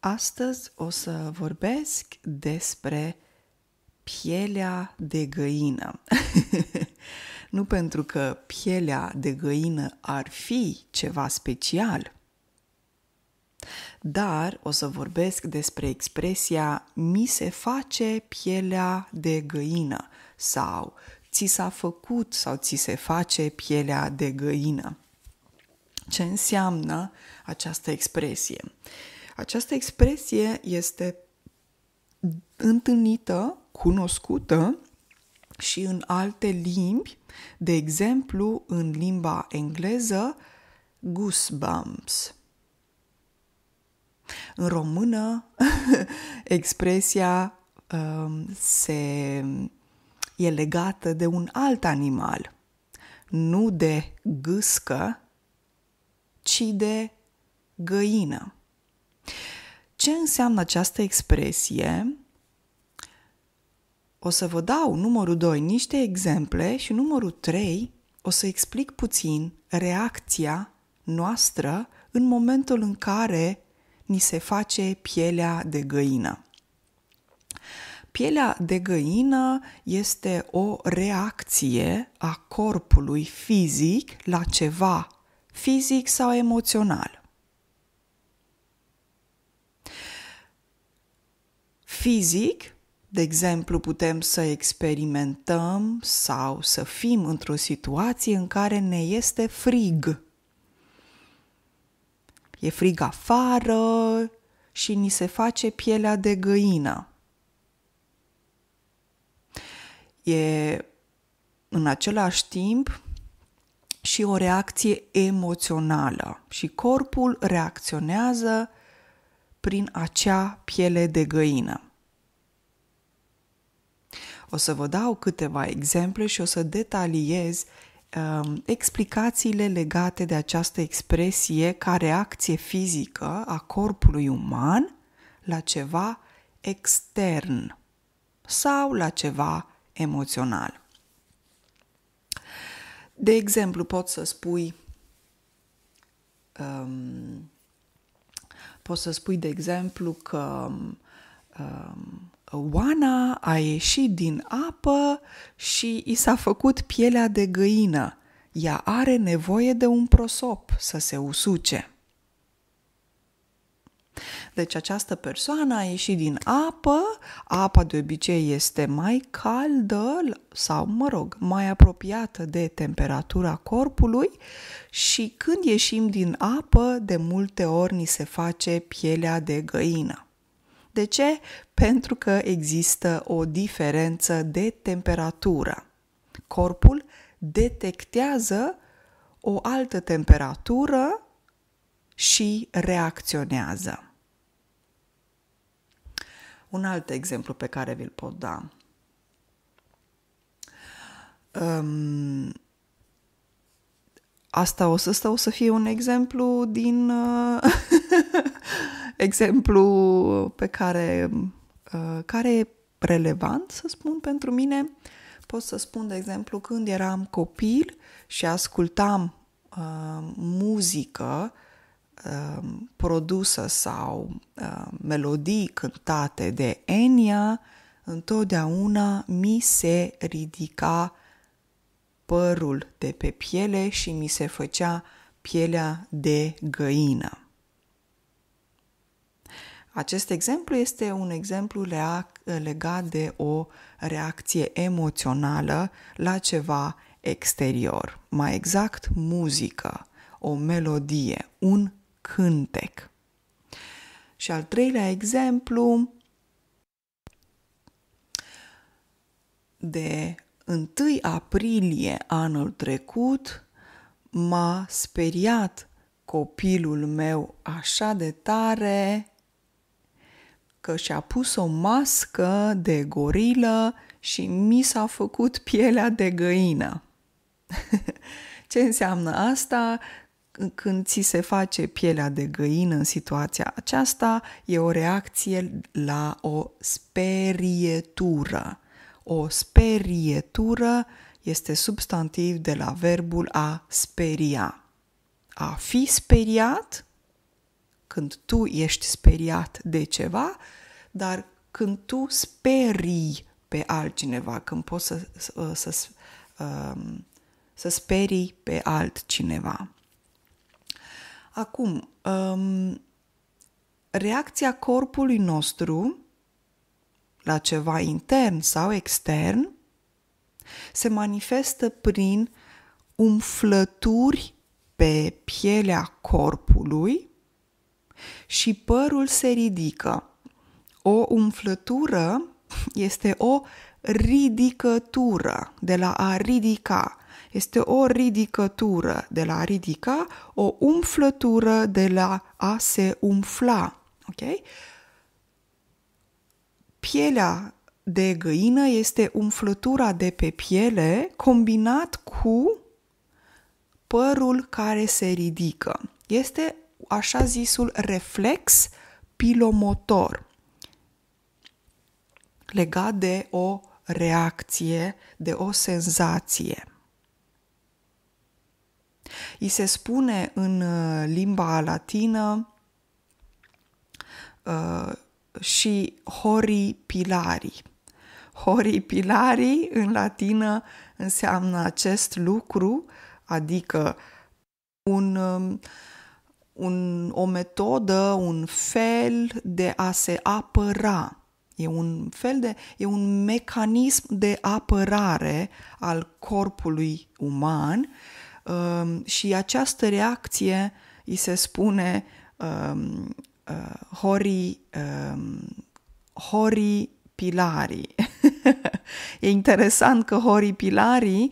Astăzi o să vorbesc despre pielea de găină. nu pentru că pielea de găină ar fi ceva special, dar o să vorbesc despre expresia mi se face pielea de găină sau ți s-a făcut sau ți se face pielea de găină. Ce înseamnă această expresie? Această expresie este întâlnită, cunoscută și în alte limbi, de exemplu în limba engleză, goosebumps. În română, expresia um, se, e legată de un alt animal, nu de gâscă, ci de găină ce înseamnă această expresie, o să vă dau numărul 2 niște exemple și numărul 3 o să explic puțin reacția noastră în momentul în care ni se face pielea de găină. Pielea de găină este o reacție a corpului fizic la ceva fizic sau emoțional. fizic, de exemplu, putem să experimentăm sau să fim într-o situație în care ne este frig. E frig afară și ni se face pielea de găină. E în același timp și o reacție emoțională și corpul reacționează prin acea piele de găină. O să vă dau câteva exemple și o să detaliez um, explicațiile legate de această expresie ca reacție fizică a corpului uman la ceva extern sau la ceva emoțional. De exemplu, pot să spui um, poți să spui, de exemplu, că um, Oana a ieșit din apă și i s-a făcut pielea de găină. Ea are nevoie de un prosop să se usuce. Deci această persoană a ieșit din apă, apa de obicei este mai caldă sau, mă rog, mai apropiată de temperatura corpului și când ieșim din apă, de multe ori ni se face pielea de găină. De ce? Pentru că există o diferență de temperatură. Corpul detectează o altă temperatură și reacționează. Un alt exemplu pe care vi-l pot da. Um, asta o să, asta o să fie un exemplu din, uh, exemplu pe care, uh, care e relevant, să spun, pentru mine. Pot să spun, de exemplu, când eram copil și ascultam uh, muzică uh, produsă sau uh, melodii cântate de Enya, întotdeauna mi se ridica părul de pe piele și mi se făcea pielea de găină. Acest exemplu este un exemplu legat de o reacție emoțională la ceva exterior, mai exact muzică, o melodie, un cântec. Și al treilea exemplu de 1 aprilie anul trecut m-a speriat copilul meu așa de tare că și-a pus o mască de gorilă și mi s-a făcut pielea de găină. Ce înseamnă asta? Când ți se face pielea de găină în situația aceasta, e o reacție la o sperietură. O sperietură este substantiv de la verbul a speria. A fi speriat când tu ești speriat de ceva, dar când tu sperii pe altcineva, când poți să, să, să, um, să sperii pe altcineva. Acum, um, reacția corpului nostru la ceva intern sau extern se manifestă prin umflături pe pielea corpului și părul se ridică. O umflătură este o ridicătură, de la a ridica. Este o ridicătură, de la a ridica, o umflătură, de la a se umfla. Ok? Pielea de găină este umflătura de pe piele combinat cu părul care se ridică. Este așa zisul reflex pilomotor legat de o reacție, de o senzație. I se spune în uh, limba latină uh, și hori pilari. Hori pilari în latină înseamnă acest lucru, adică un uh, un, o metodă, un fel de a se apăra. E un fel de, e un mecanism de apărare al corpului uman um, și această reacție îi se spune um, uh, hori, um, hori pilarii. e interesant că hori uh,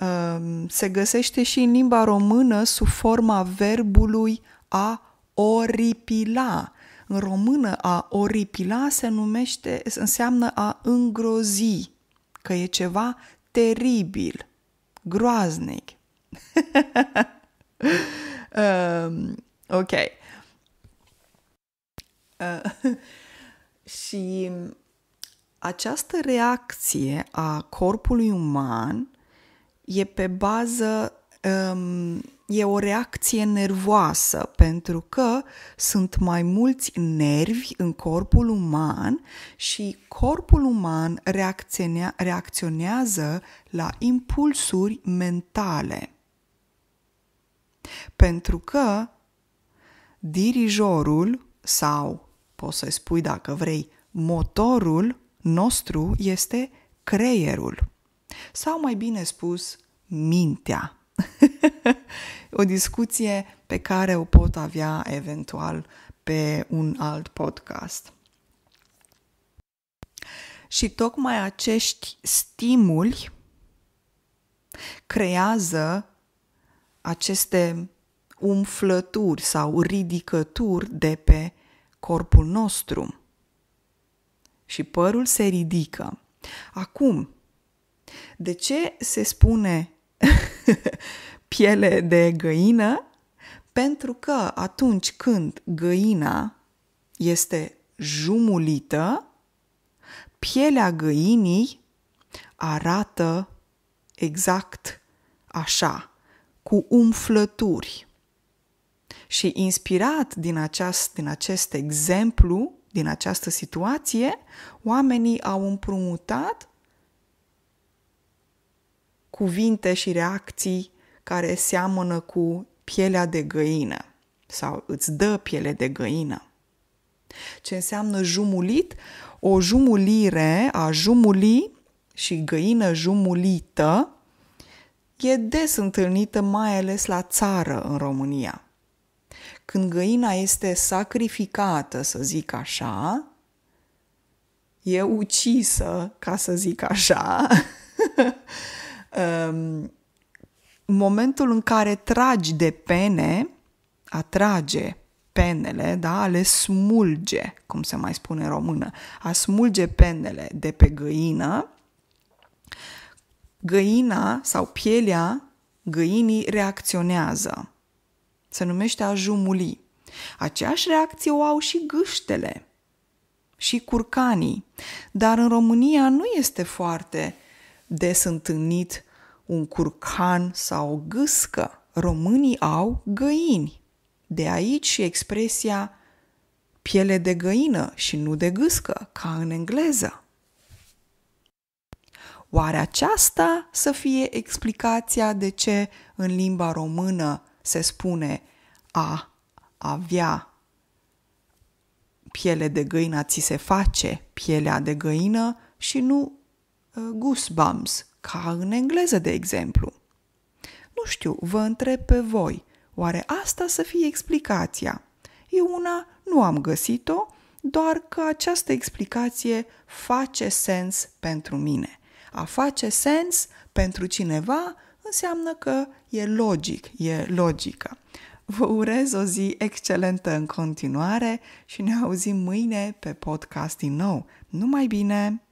Um, se găsește și în limba română sub forma verbului a oripila. În română a oripila se numește, înseamnă a îngrozi, că e ceva teribil, groaznic. um, ok. Uh, și această reacție a corpului uman e pe bază, um, e o reacție nervoasă, pentru că sunt mai mulți nervi în corpul uman și corpul uman reacționea, reacționează la impulsuri mentale. Pentru că dirijorul sau, poți să spui dacă vrei, motorul nostru este creierul sau mai bine spus, mintea. o discuție pe care o pot avea eventual pe un alt podcast. Și tocmai acești stimuli creează aceste umflături sau ridicături de pe corpul nostru. Și părul se ridică. Acum, de ce se spune piele de găină? Pentru că atunci când găina este jumulită, pielea găinii arată exact așa, cu umflături. Și inspirat din, aceast, din acest exemplu, din această situație, oamenii au împrumutat cuvinte și reacții care seamănă cu pielea de găină sau îți dă piele de găină. Ce înseamnă jumulit? O jumulire a jumuli și găină jumulită e des întâlnită mai ales la țară în România. Când găina este sacrificată, să zic așa, e ucisă, ca să zic așa, Ehm, momentul în care tragi de pene, atrage penele, da, le smulge, cum se mai spune în română, a smulge penele de pe găină, găina sau pielea găinii reacționează. Se numește a jumuli. Aceeași reacție o au și gâștele și curcanii, dar în România nu este foarte uh, des întâlnit un curcan sau o gâscă. Românii au găini. De aici și expresia piele de găină și nu de gâscă, ca în engleză. Oare aceasta să fie explicația de ce în limba română se spune a avea piele de găină ți se face pielea de găină și nu Uh, goosebumps, ca în engleză, de exemplu. Nu știu, vă întreb pe voi, oare asta să fie explicația? Eu una nu am găsit-o, doar că această explicație face sens pentru mine. A face sens pentru cineva înseamnă că e logic, e logică. Vă urez o zi excelentă în continuare și ne auzim mâine pe podcast din nou. Numai bine!